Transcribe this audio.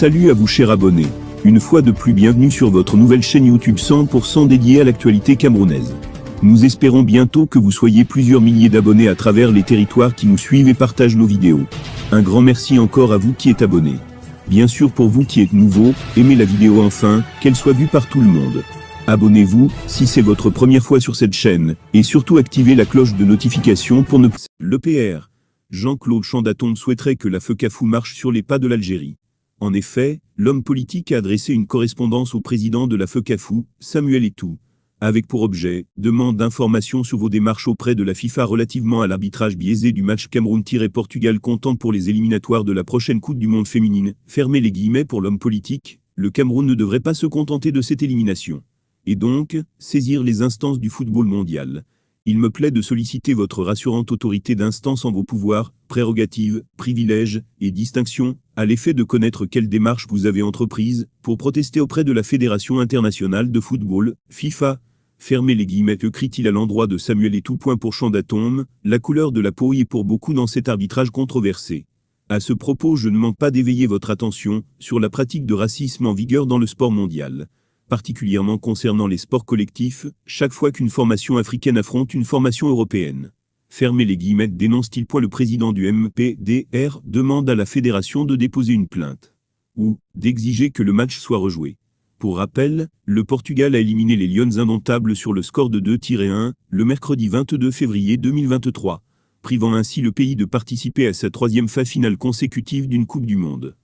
Salut à vous chers abonnés. Une fois de plus bienvenue sur votre nouvelle chaîne YouTube 100% dédiée à l'actualité camerounaise. Nous espérons bientôt que vous soyez plusieurs milliers d'abonnés à travers les territoires qui nous suivent et partagent nos vidéos. Un grand merci encore à vous qui êtes abonnés. Bien sûr pour vous qui êtes nouveau, aimez la vidéo enfin, qu'elle soit vue par tout le monde. Abonnez-vous si c'est votre première fois sur cette chaîne, et surtout activez la cloche de notification pour ne pas... Le PR. Jean-Claude Chandaton souhaiterait que la cafou marche sur les pas de l'Algérie. En effet, l'homme politique a adressé une correspondance au président de la FECAFU, Samuel Etou, avec pour objet demande d'informations sur vos démarches auprès de la FIFA relativement à l'arbitrage biaisé du match Cameroun-Portugal comptant pour les éliminatoires de la prochaine Coupe du Monde féminine. Fermez les guillemets pour l'homme politique, le Cameroun ne devrait pas se contenter de cette élimination. Et donc, saisir les instances du football mondial il me plaît de solliciter votre rassurante autorité d'instance en vos pouvoirs, prérogatives, privilèges et distinctions, à l'effet de connaître quelle démarche vous avez entreprises pour protester auprès de la Fédération internationale de football, FIFA, fermez les guillemets que crie-t-il à l'endroit de Samuel et tout point pour champ d'atome, la couleur de la peau y est pour beaucoup dans cet arbitrage controversé. À ce propos, je ne manque pas d'éveiller votre attention sur la pratique de racisme en vigueur dans le sport mondial particulièrement concernant les sports collectifs, chaque fois qu'une formation africaine affronte une formation européenne. Fermez les guillemets, dénonce-t-il point le président du MPDR demande à la fédération de déposer une plainte ou d'exiger que le match soit rejoué. Pour rappel, le Portugal a éliminé les Lions indomptables sur le score de 2-1 le mercredi 22 février 2023, privant ainsi le pays de participer à sa troisième phase finale consécutive d'une Coupe du Monde.